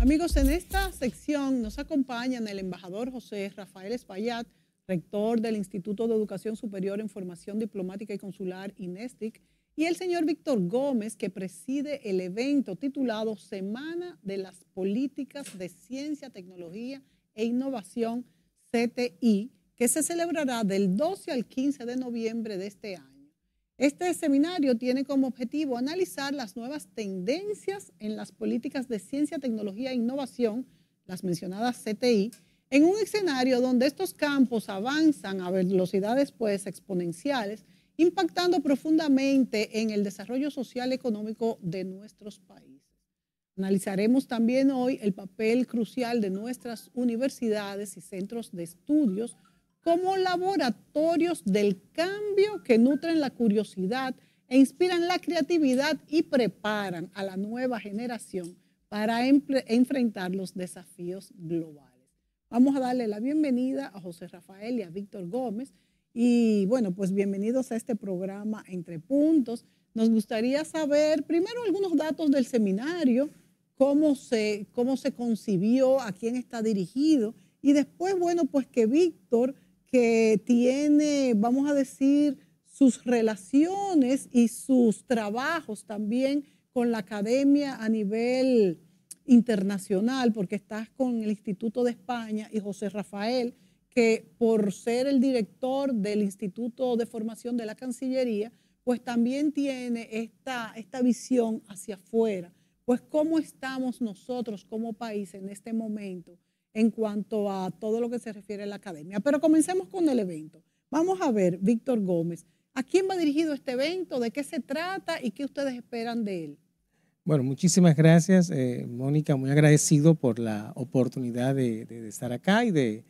Amigos, en esta sección nos acompañan el embajador José Rafael Espaillat, rector del Instituto de Educación Superior en Formación Diplomática y Consular, INESTIC, y el señor Víctor Gómez, que preside el evento titulado Semana de las Políticas de Ciencia, Tecnología e Innovación, CTI, que se celebrará del 12 al 15 de noviembre de este año. Este seminario tiene como objetivo analizar las nuevas tendencias en las políticas de ciencia, tecnología e innovación, las mencionadas CTI, en un escenario donde estos campos avanzan a velocidades pues exponenciales, impactando profundamente en el desarrollo social y económico de nuestros países. Analizaremos también hoy el papel crucial de nuestras universidades y centros de estudios como laboratorios del cambio que nutren la curiosidad e inspiran la creatividad y preparan a la nueva generación para enfrentar los desafíos globales. Vamos a darle la bienvenida a José Rafael y a Víctor Gómez, y bueno, pues bienvenidos a este programa Entre Puntos. Nos gustaría saber primero algunos datos del seminario, cómo se, cómo se concibió, a quién está dirigido. Y después, bueno, pues que Víctor, que tiene, vamos a decir, sus relaciones y sus trabajos también con la academia a nivel internacional, porque estás con el Instituto de España y José Rafael, que por ser el director del Instituto de Formación de la Cancillería, pues también tiene esta, esta visión hacia afuera. Pues cómo estamos nosotros como país en este momento en cuanto a todo lo que se refiere a la academia. Pero comencemos con el evento. Vamos a ver, Víctor Gómez, ¿a quién va dirigido este evento? ¿De qué se trata y qué ustedes esperan de él? Bueno, muchísimas gracias, eh, Mónica. Muy agradecido por la oportunidad de estar acá y de,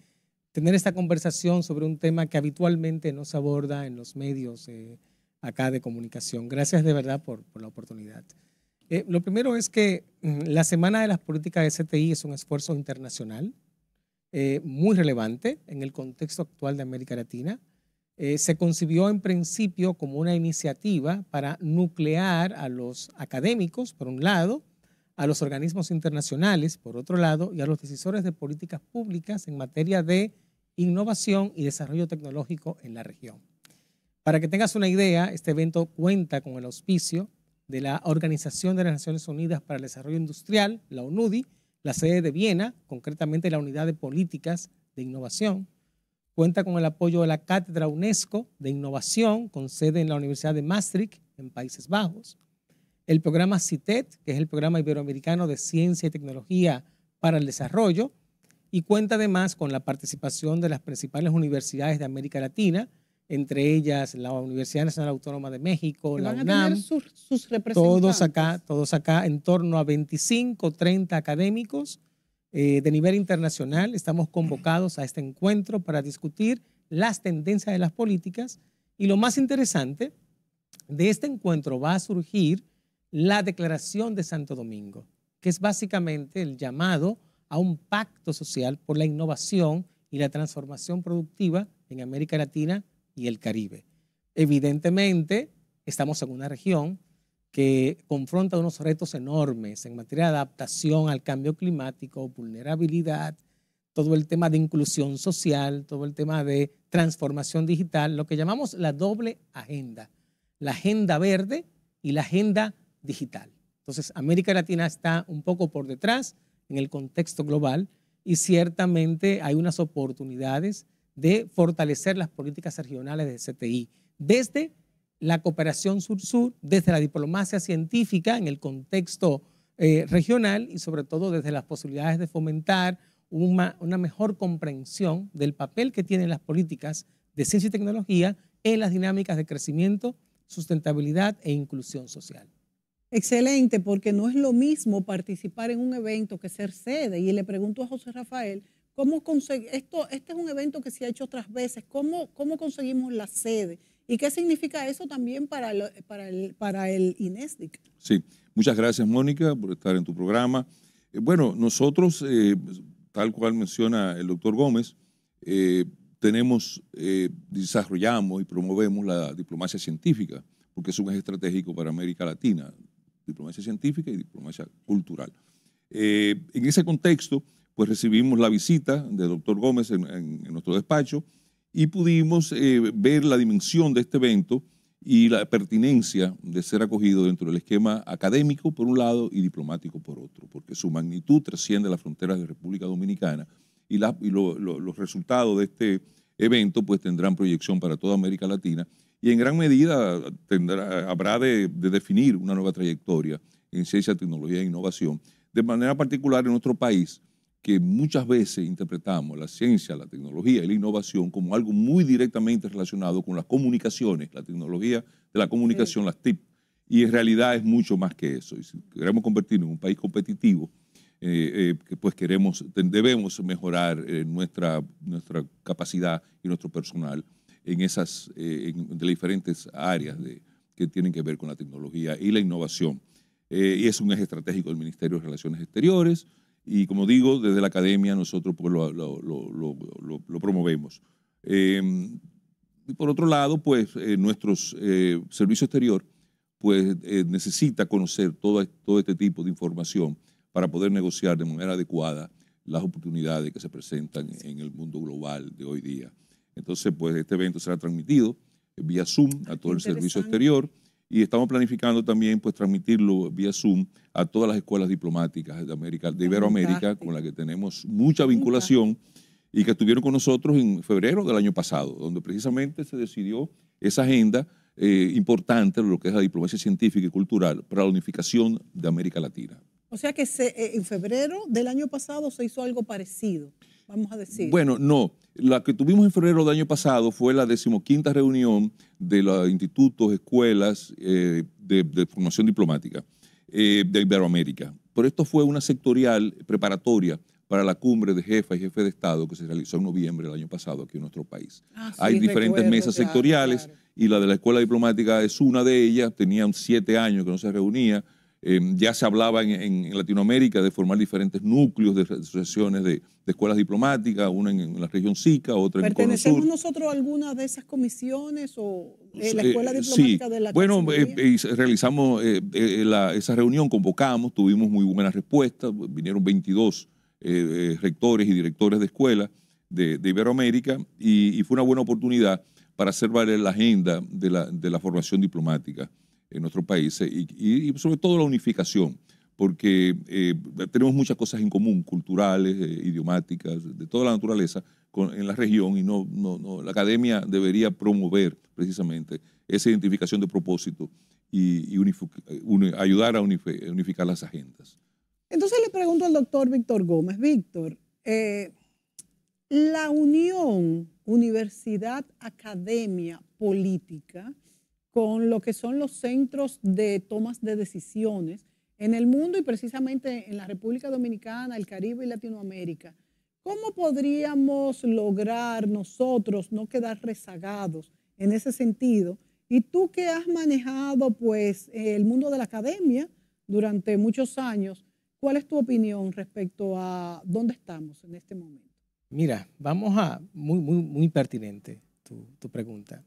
tener esta conversación sobre un tema que habitualmente no se aborda en los medios eh, acá de comunicación. Gracias de verdad por, la oportunidad. Eh, lo primero es que mm, la Semana de las Políticas de STI es un esfuerzo internacional eh, muy relevante en el contexto actual de América Latina. se concibió en principio como una iniciativa para nuclear a los académicos, por un lado, a los organismos internacionales, por otro lado, y a los decisores de políticas públicas en materia de innovación y desarrollo tecnológico en la región. Para que tengas una idea, este evento cuenta con el auspicio de la Organización de las Naciones Unidas para el Desarrollo Industrial, la UNUDI, la sede de Viena, concretamente la Unidad de Políticas de Innovación. Cuenta con el apoyo de la Cátedra UNESCO de Innovación, con sede en la Universidad de Maastricht, en Países Bajos el programa CITED, que es el programa iberoamericano de ciencia y tecnología para el desarrollo, y cuenta además con la participación de las principales universidades de América Latina, entre ellas la Universidad Nacional Autónoma de México, la UNAM, sus, todos acá, todos acá en torno a 25, 30 académicos eh, de nivel internacional. Estamos convocados a este encuentro para discutir las tendencias de las políticas y lo más interesante de este encuentro va a surgir la Declaración de Santo Domingo, que es básicamente el llamado a un pacto social por la innovación y la transformación productiva en América Latina y el Caribe. Evidentemente, estamos en una región que confronta unos retos enormes en materia de adaptación al cambio climático, vulnerabilidad, todo el tema de inclusión social, todo el tema de transformación digital, lo que llamamos la doble agenda, la agenda verde y la agenda digital. Entonces, América Latina está un poco por detrás en el contexto global y ciertamente hay unas oportunidades de fortalecer las políticas regionales de CTI desde la cooperación sur-sur, desde la diplomacia científica en el contexto eh, regional y sobre todo desde las posibilidades de fomentar una, una mejor comprensión del papel que tienen las políticas de ciencia y tecnología en las dinámicas de crecimiento, sustentabilidad e inclusión social. Excelente, porque no es lo mismo participar en un evento que ser sede. Y le pregunto a José Rafael, ¿cómo esto, este es un evento que se ha hecho otras veces, ¿cómo, cómo conseguimos la sede? ¿Y qué significa eso también para, para, el, para INESDIC? Sí, muchas gracias Mónica por estar en tu programa. Eh, bueno, nosotros, eh, tal cual menciona el doctor Gómez, eh, tenemos, desarrollamos y promovemos la diplomacia científica, porque es un eje estratégico para América Latina diplomacia científica y diplomacia cultural. Eh, en ese contexto, pues recibimos la visita del doctor Gómez en, nuestro despacho y pudimos eh, ver la dimensión de este evento y la pertinencia de ser acogido dentro del esquema académico por un lado y diplomático por otro, porque su magnitud trasciende las fronteras de República Dominicana y, los resultados de este evento pues tendrán proyección para toda América Latina y en gran medida tendrá, habrá de, definir una nueva trayectoria en ciencia, tecnología e innovación. De manera particular en nuestro país, que muchas veces interpretamos la ciencia, la tecnología y la innovación como algo muy directamente relacionado con las comunicaciones, la tecnología de la comunicación, las TIP. y en realidad es mucho más que eso. Y si queremos convertirnos en un país competitivo, eh, eh, pues queremos, debemos mejorar eh, nuestra, nuestra capacidad y nuestro personal en esas eh, de las diferentes áreas que tienen que ver con la tecnología y la innovación. Eh, y es un eje estratégico del Ministerio de Relaciones Exteriores y como digo, desde la academia nosotros pues, lo, promovemos. Eh, por otro lado, pues nuestro servicio exterior pues, necesita conocer todo, todo este tipo de información para poder negociar de manera adecuada las oportunidades que se presentan en el mundo global de hoy día. Entonces, pues este evento será transmitido vía Zoom a todo el servicio exterior y estamos planificando también pues transmitirlo vía Zoom a todas las escuelas diplomáticas de América, de Iberoamérica, con la que tenemos mucha vinculación y que estuvieron con nosotros en febrero del año pasado, donde precisamente se decidió esa agenda eh, importante de lo que es la diplomacia científica y cultural para la unificación de América Latina. O sea que eh, en febrero del año pasado se hizo algo parecido vamos a decir? Bueno, no. La que tuvimos en febrero del año pasado fue la decimoquinta reunión de los institutos, escuelas eh, de, formación diplomática eh, de Iberoamérica. Pero esto fue una sectorial preparatoria para la cumbre de jefas y jefes de Estado que se realizó en noviembre del año pasado aquí en nuestro país. Ah, Hay diferentes mesas sectoriales y la de la Escuela Diplomática es una de ellas. Tenían siete años que no se reunía. Em, ya se hablaba en, Latinoamérica de formar diferentes núcleos de asociaciones de, escuelas diplomáticas, una en, la región SICA, otra en la Cono Sur. nosotros a alguna de esas comisiones o eh, la eh, escuela diplomática de la Bueno, eh, realizamos esa reunión, convocamos, tuvimos muy buenas respuestas, vinieron 22 rectores y directores de escuelas de, Iberoamérica y, fue una buena oportunidad para hacer valer la agenda de la formación diplomática en nuestro país eh, y, sobre todo la unificación, porque eh, tenemos muchas cosas en común, culturales, eh, idiomáticas, de toda la naturaleza en la región y no, la academia debería promover precisamente esa identificación de propósito y, ayudar a unificar las agendas. Entonces le pregunto al doctor Víctor Gómez, Víctor, la unión universidad-academia-política con lo que son los centros de tomas de decisiones en el mundo y precisamente en la República Dominicana, el Caribe y Latinoamérica. ¿Cómo podríamos lograr nosotros no quedar rezagados en ese sentido? Y tú que has manejado pues el mundo de la academia durante muchos años, ¿cuál es tu opinión respecto a dónde estamos en este momento? Mira, vamos a, muy, muy, muy pertinente tu, tu pregunta.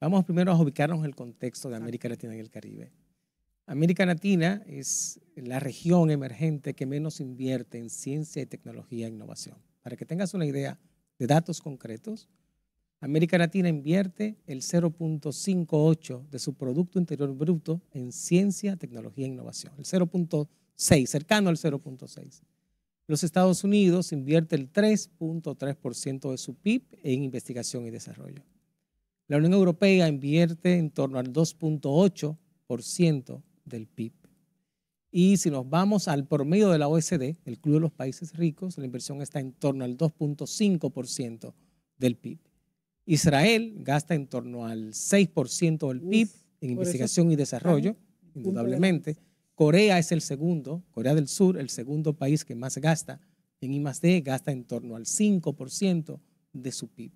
Vamos primero a ubicarnos en el contexto de América Latina y el Caribe. América Latina es la región emergente que menos invierte en ciencia y tecnología e innovación. Para que tengas una idea de datos concretos, América Latina invierte el 0.58 de su Producto Interior Bruto en ciencia, tecnología e innovación, el 0.6, cercano al 0.6. Los Estados Unidos invierte el 3.3% de su PIB en investigación y desarrollo. La Unión Europea invierte en torno al 2.8% del PIB. Y si nos vamos al promedio de la OSD, el Club de los Países Ricos, la inversión está en torno al 2.5% del PIB. Israel gasta en torno al 6% del PIB en investigación y desarrollo, indudablemente. Corea es el segundo, Corea del Sur, el segundo país que más gasta en I+.D., gasta en torno al 5% de su PIB.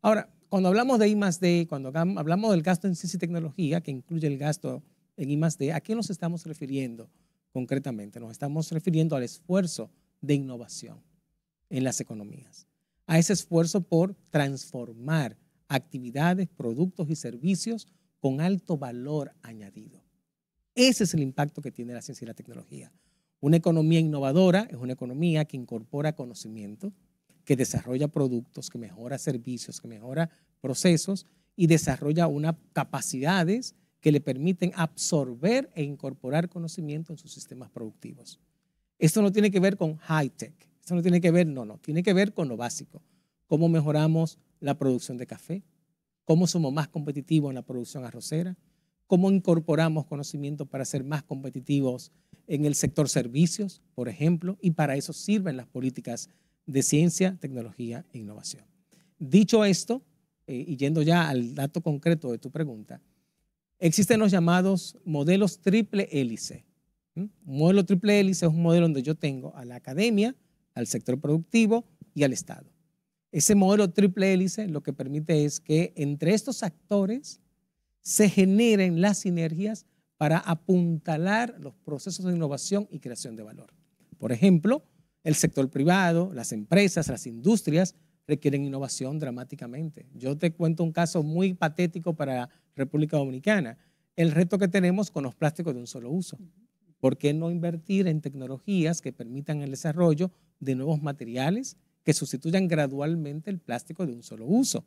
Ahora, cuando hablamos de I más D, cuando hablamos del gasto en ciencia y tecnología, que incluye el gasto en I más D, ¿a qué nos estamos refiriendo concretamente? Nos estamos refiriendo al esfuerzo de innovación en las economías, a ese esfuerzo por transformar actividades, productos y servicios con alto valor añadido. Ese es el impacto que tiene la ciencia y la tecnología. Una economía innovadora es una economía que incorpora conocimiento, que desarrolla productos, que mejora servicios, que mejora procesos y desarrolla unas capacidades que le permiten absorber e incorporar conocimiento en sus sistemas productivos. Esto no tiene que ver con high tech, esto no tiene que ver, no, no, tiene que ver con lo básico, cómo mejoramos la producción de café, cómo somos más competitivos en la producción arrocera, cómo incorporamos conocimiento para ser más competitivos en el sector servicios, por ejemplo, y para eso sirven las políticas de ciencia, tecnología e innovación. Dicho esto, eh, y yendo ya al dato concreto de tu pregunta, existen los llamados modelos triple hélice. ¿Mm? Un modelo triple hélice es un modelo donde yo tengo a la academia, al sector productivo y al Estado. Ese modelo triple hélice lo que permite es que entre estos actores se generen las sinergias para apuntalar los procesos de innovación y creación de valor. Por ejemplo, el sector privado, las empresas, las industrias requieren innovación dramáticamente. Yo te cuento un caso muy patético para República Dominicana, el reto que tenemos con los plásticos de un solo uso. ¿Por qué no invertir en tecnologías que permitan el desarrollo de nuevos materiales que sustituyan gradualmente el plástico de un solo uso?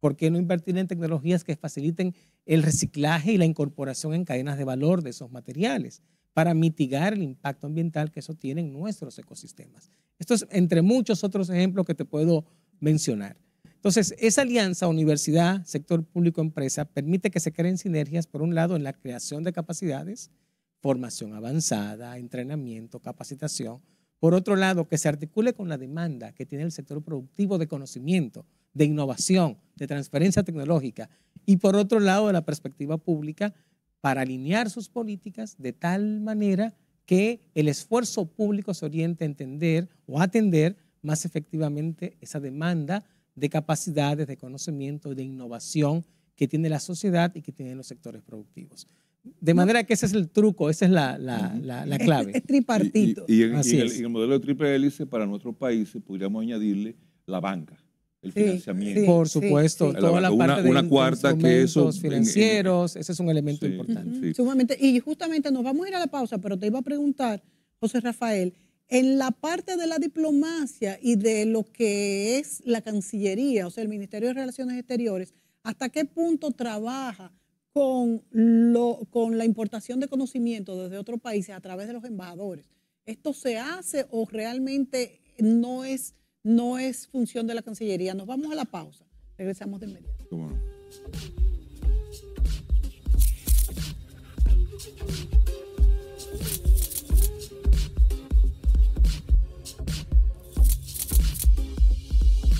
¿Por qué no invertir en tecnologías que faciliten el reciclaje y la incorporación en cadenas de valor de esos materiales? para mitigar el impacto ambiental que eso tiene en nuestros ecosistemas. Esto es entre muchos otros ejemplos que te puedo mencionar. Entonces, esa alianza universidad, sector público-empresa permite que se creen sinergias, por un lado, en la creación de capacidades, formación avanzada, entrenamiento, capacitación. Por otro lado, que se articule con la demanda que tiene el sector productivo de conocimiento, de innovación, de transferencia tecnológica. Y por otro lado, de la perspectiva pública, para alinear sus políticas de tal manera que el esfuerzo público se oriente a entender o atender más efectivamente esa demanda de capacidades, de conocimiento, de innovación que tiene la sociedad y que tienen los sectores productivos. De manera que ese es el truco, esa es la, clave. Es, tripartito. Y, en, el, el, modelo de triple hélice para nuestros países podríamos añadirle la banca el financiamiento. por supuesto, toda la parte de cuarta que financieros, ese es un elemento importante. sumamente, y justamente nos vamos a ir a la pausa, pero te iba a preguntar, José Rafael, en la parte de la diplomacia y de lo que es la Cancillería, o sea, el Ministerio de Relaciones Exteriores, ¿hasta qué punto trabaja con, con la importación de conocimiento desde otros países a través de los embajadores? ¿Esto se hace o realmente no es no es función de la Cancillería. Nos vamos a la pausa. Regresamos de inmediato.